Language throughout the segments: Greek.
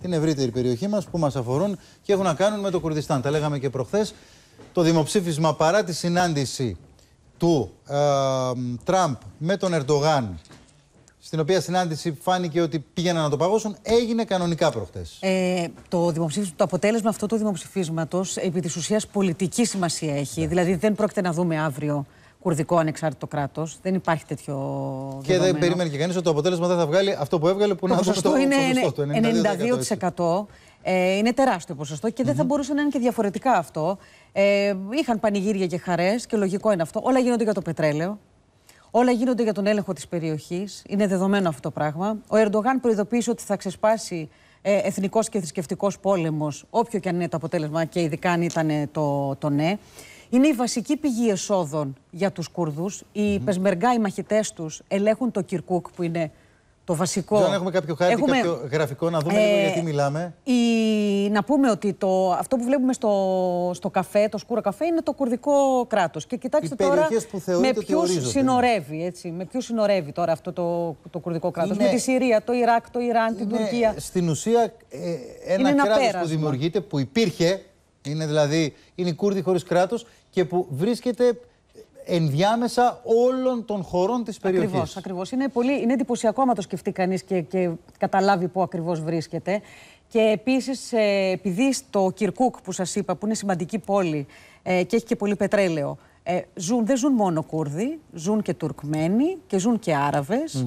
την ευρύτερη περιοχή μας που μας αφορούν και έχουν να κάνουν με το Κουρδιστάν. Τα λέγαμε και προχθές. Το δημοψήφισμα παρά τη συνάντηση του ε, Τραμπ με τον Ερντογάν στην οποία συνάντηση φάνηκε ότι πήγαιναν να το παγώσουν, έγινε κανονικά προχθές. Ε, το, δημοψήφισμα, το αποτέλεσμα αυτού του δημοψηφίσματος επί της ουσίας πολιτική σημασία έχει. Ναι. Δηλαδή δεν πρόκειται να δούμε αύριο κουρδικό ανεξάρτητο κράτος. Δεν υπάρχει τέτοιο. Και δεν περίμενε και κανείς ότι το αποτέλεσμα δεν θα βγάλει αυτό που έβγαλε που το να ποσοστό το, είναι το ποσοστό, 92%. 92%. Ε, είναι τεράστιο ποσοστό και δεν θα μπορούσε να είναι και διαφορετικά αυτό. Ε, είχαν πανηγύρια και χαρές και λογικό είναι αυτό. Όλα γίνονται για το πετρέλαιο. Όλα γίνονται για τον έλεγχο της περιοχής. Είναι δεδομένο αυτό το πράγμα. Ο Ερντογάν προειδοποίησε ότι θα ξεσπάσει ε, εθνικός και θρησκευτικός πόλεμος, όποιο και αν είναι το αποτέλεσμα και ειδικά αν ήταν το, το ναι. Είναι η βασική πηγή εσόδων για τους Κούρδους. Οι mm. Πεσμεργά, οι μαχητές τους, ελέγχουν το Κυρκούκ που είναι το βασικό. Δεν έχουμε κάποιο χάρτη, έχουμε... κάποιο γραφικό να δούμε ε... λίγο γιατί μιλάμε. Η... Να πούμε ότι το... αυτό που βλέπουμε στο... στο καφέ, το σκούρο καφέ, είναι το κουρδικό κράτος. Και κοιτάξτε τώρα. με ποιου συνορεύει, έτσι. Με συνορεύει τώρα αυτό το, το κουρδικό κράτος. Με τη Συρία, το Ιράκ, το Ιράν, την Τουρκία. Στην ουσία, ε, ένα, κράτος κράτος που δημιουργείται, που υπήρχε. Είναι δηλαδή, είναι οι Κούρδοι χωρίς κράτος και που βρίσκεται ενδιάμεσα όλων των χωρών της περιοχής. Ακριβώς. Ακριβώς. Είναι, πολύ, είναι εντυπωσιακό άμα το σκεφτεί κανείς και, και καταλάβει πού ακριβώς βρίσκεται. Και επίσης, ε, επειδή στο Κυρκούκ που σας είπα, που είναι σημαντική πόλη ε, και έχει και πολύ πετρέλαιο, ε, ζουν, δεν ζουν μόνο Κούρδοι, ζουν και Τουρκμένοι και ζουν και αραβες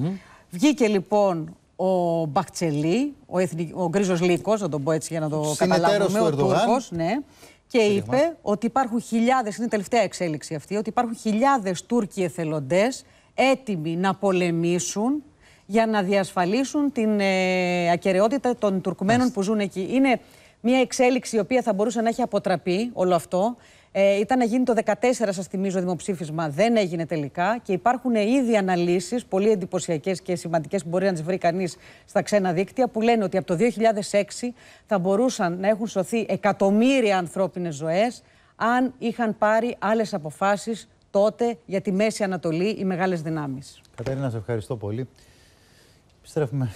Βγήκε λοιπόν ο Μπαχτσελή, ο, ο Γκρίζος Λύκος, να τον πω έτσι για να το καταλάβουμε. Ο Τούρκος, ναι, και είπε ότι υπάρχουν χιλιάδες, είναι η τελευταία εξέλιξη αυτή, ότι υπάρχουν χιλιάδες Τούρκοι εθελοντές έτοιμοι να πολεμήσουν για να διασφαλίσουν την ε, ακαιρεότητα των Τουρκμένων που ζουν εκεί. Είναι μια εξέλιξη η οποία θα μπορούσε να έχει αποτραπεί όλο αυτό. Ε, ήταν να γίνει το 14, σας θυμίζω, δημοψήφισμα. Δεν έγινε τελικά και υπάρχουν ήδη αναλύσεις, πολύ εντυπωσιακές και σημαντικές που μπορεί να τις βρει κανείς στα ξένα δίκτυα, που λένε ότι από το 2006 θα μπορούσαν να έχουν σωθεί εκατομμύρια ανθρώπινες ζωές αν είχαν πάρει άλλες αποφάσεις τότε για τη Μέση Ανατολή οι μεγάλες δυνάμεις. Κατερίνα, σε ευχαριστώ πολύ. Επιστρέφουμε.